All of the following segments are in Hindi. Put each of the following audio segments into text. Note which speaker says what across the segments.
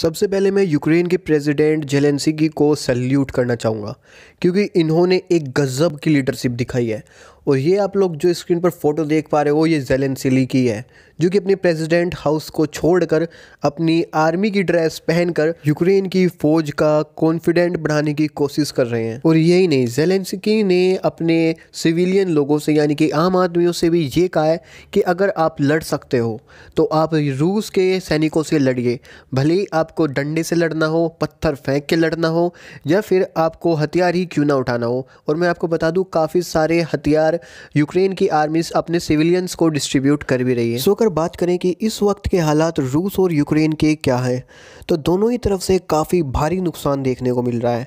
Speaker 1: सबसे पहले मैं यूक्रेन के प्रेसिडेंट जेलेंसिकी को सल्यूट करना चाहूँगा क्योंकि इन्होंने एक गज़ब की लीडरशिप दिखाई है और ये आप लोग जो स्क्रीन पर फ़ोटो देख पा रहे हो ये जेलेंसिली की है जो कि अपने प्रेसिडेंट हाउस को छोड़कर अपनी आर्मी की ड्रेस पहनकर यूक्रेन की फ़ौज का कॉन्फिडेंट बढ़ाने की कोशिश कर रहे हैं और यही नहीं जेलेंसिकी ने अपने सिविलियन लोगों से यानी कि आम आदमियों से भी ये कहा है कि अगर आप लड़ सकते हो तो आप रूस के सैनिकों से लड़िए भले आप आपको डंडे से लड़ना हो पत्थर फेंक के लड़ना हो या फिर आपको हथियार ही क्यों ना उठाना हो और मैं आपको बता दूँ काफ़ी सारे हथियार यूक्रेन की आर्मीज अपने सिविलियंस को डिस्ट्रीब्यूट कर भी रही है सो अगर बात करें कि इस वक्त के हालात रूस और यूक्रेन के क्या हैं तो दोनों ही तरफ से काफ़ी भारी नुकसान देखने को मिल रहा है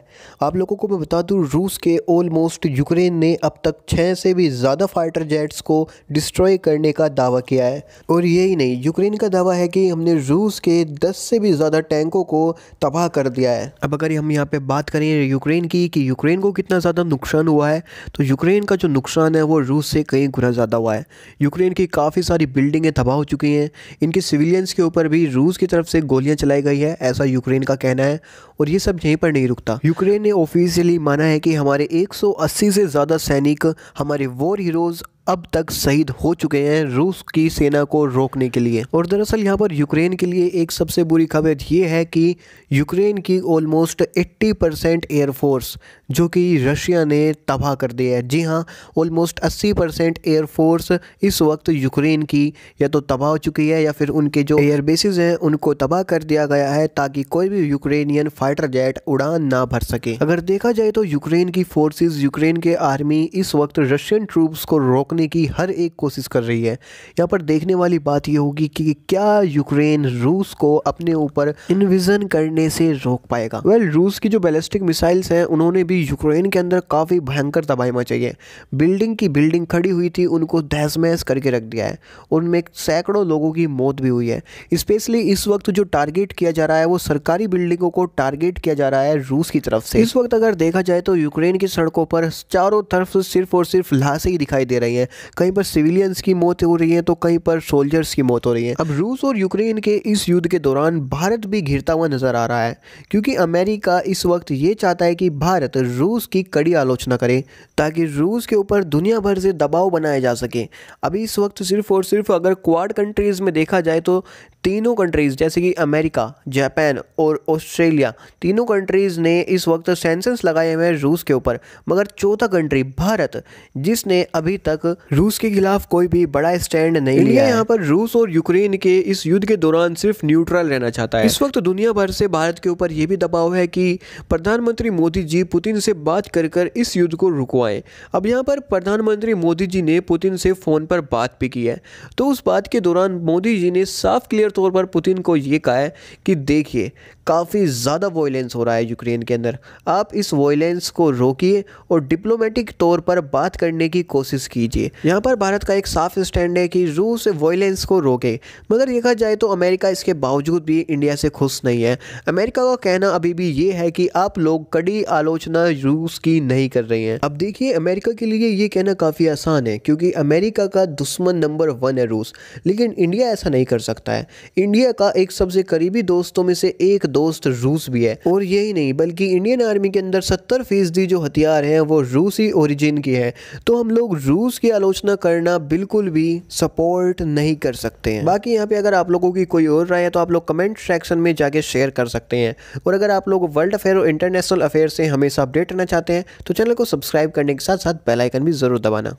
Speaker 1: आप लोगों को मैं बता दूँ रूस के ऑलमोस्ट यूक्रेन ने अब तक छः से भी ज़्यादा फाइटर जेट्स को डिस्ट्रॉय करने का दावा किया है और यही नहीं यूक्रेन का दावा है कि हमने रूस के 10 से भी ज़्यादा टैंकों को तबाह कर दिया है अब अगर हम यहाँ पे बात करें यूक्रेन की कि यूक्रेन को कितना ज़्यादा नुकसान हुआ है तो यूक्रेन का जो नुकसान है वो रूस से कई गुना ज़्यादा हुआ है यूक्रेन की काफ़ी सारी बिल्डिंगें तबाह हो चुकी हैं इनके सिविलियंस के ऊपर भी रूस की तरफ से गोलियाँ चलाई गई है ऐसा यूक्रेन का कहना है और ये सब यहीं पर नहीं रुकता यूक्रेन ने ऑफिशियली माना है कि हमारे एक से ज़्यादा सैनिक हमारे वॉर हीरोज़ अब तक शहीद हो चुके हैं रूस की सेना को रोकने के लिए और दरअसल यहाँ पर यूक्रेन के लिए एक सबसे बुरी खबर ये है कि यूक्रेन की ऑलमोस्ट 80 परसेंट एयरफोर्स जो कि रशिया ने तबाह कर दिया है जी हाँ ऑलमोस्ट 80 परसेंट एयरफोर्स इस वक्त यूक्रेन की या तो तबाह हो चुकी है या फिर उनके जो एयर बेसिस हैं उनको तबाह कर दिया गया है ताकि कोई भी यूक्रेनियन फाइटर जेट उड़ान ना भर सके अगर देखा जाए तो यूक्रेन की फोर्सेज यूक्रेन के आर्मी इस वक्त रशियन ट्रूप्स को रोक रोकने की हर एक कोशिश कर रही है यहाँ पर देखने वाली बात यह होगी कि क्या यूक्रेन रूस को अपने ऊपर इन्विजन करने से रोक पाएगा वेल well, रूस की जो बैलिस्टिक मिसाइल्स हैं उन्होंने भी यूक्रेन के अंदर काफ़ी भयंकर तबाही मचाई है बिल्डिंग की बिल्डिंग खड़ी हुई थी उनको दहस महस करके रख दिया है उनमें सैकड़ों लोगों की मौत भी हुई है स्पेशली इस वक्त जो टारगेट किया जा रहा है वो सरकारी बिल्डिंगों को टारगेट किया जा रहा है रूस की तरफ से इस वक्त अगर देखा जाए तो यूक्रेन की सड़कों पर चारों तरफ सिर्फ और सिर्फ लाशें ही दिखाई दे रही है है कहीं पर सिविलियंस की मौत हो रही है तो कहीं पर सोल्जर्स की मौत हो रही है अब रूस और यूक्रेन के इस युद्ध के दौरान भारत भी घिरता हुआ नजर आ रहा है क्योंकि अमेरिका इस वक्त ये चाहता है कि भारत रूस की कड़ी आलोचना करे ताकि रूस के ऊपर दुनिया भर से दबाव बनाया जा सके अभी इस वक्त सिर्फ और सिर्फ अगर क्वाड कंट्रीज़ में देखा जाए तो तीनों कंट्रीज़ जैसे कि अमेरिका जापान और ऑस्ट्रेलिया तीनों कंट्रीज़ ने इस वक्त सेंसेंस लगाए हुए हैं रूस के ऊपर मगर चौथा कंट्री भारत जिसने अभी तक रूस के खिलाफ कोई भी बड़ा स्टैंड नहीं लिया यहाँ पर रूस और यूक्रेन के इस युद्ध के दौरान सिर्फ न्यूट्रल रहना चाहता है इस वक्त दुनिया भर से भारत के ऊपर यह भी दबाव है कि प्रधानमंत्री मोदी जी पुतिन से बात कर कर इस युद्ध को रुकवाएं अब यहाँ पर प्रधानमंत्री मोदी जी ने पुतिन से फ़ोन पर बात भी की है तो उस बात के दौरान मोदी जी ने साफ क्लियर तौर पर पुतिन को ये कहा है कि देखिए काफ़ी ज़्यादा वॉयलेंस हो रहा है यूक्रेन के अंदर आप इस वॉयलेंस को रोकिए और डिप्लोमेटिक तौर पर बात करने की कोशिश कीजिए यहाँ पर भारत का एक साफ स्टैंड है कि रूस वॉयलेंस को रोके मगर देखा जाए तो अमेरिका इसके बावजूद भी इंडिया से खुश नहीं है अमेरिका का कहना अभी भी ये है कि आप लोग कड़ी आलोचना रूस की नहीं कर रहे हैं अब देखिए अमेरिका के लिए ये कहना काफ़ी आसान है क्योंकि अमेरिका का दुश्मन नंबर वन है रूस लेकिन इंडिया ऐसा नहीं कर सकता है इंडिया का एक सबसे करीबी दोस्तों में से एक दोस्त रूस भी है और यही नहीं बल्कि इंडियन आर्मी के अंदर सत्तर फीसदी जो हथियार हैं वो रूसी ओरिजिन की है तो हम लोग रूस की आलोचना करना बिल्कुल भी सपोर्ट नहीं कर सकते हैं बाकी यहाँ पे अगर आप लोगों की कोई और राय है तो आप लोग कमेंट सेक्शन में जाके शेयर कर सकते हैं और अगर आप लोग वर्ल्ड अफेयर और इंटरनेशनल अफेयर से हमेशा अपडेट रहना चाहते हैं तो चैनल को सब्सक्राइब करने के साथ साथ बेलाइकन भी ज़रूर दबाना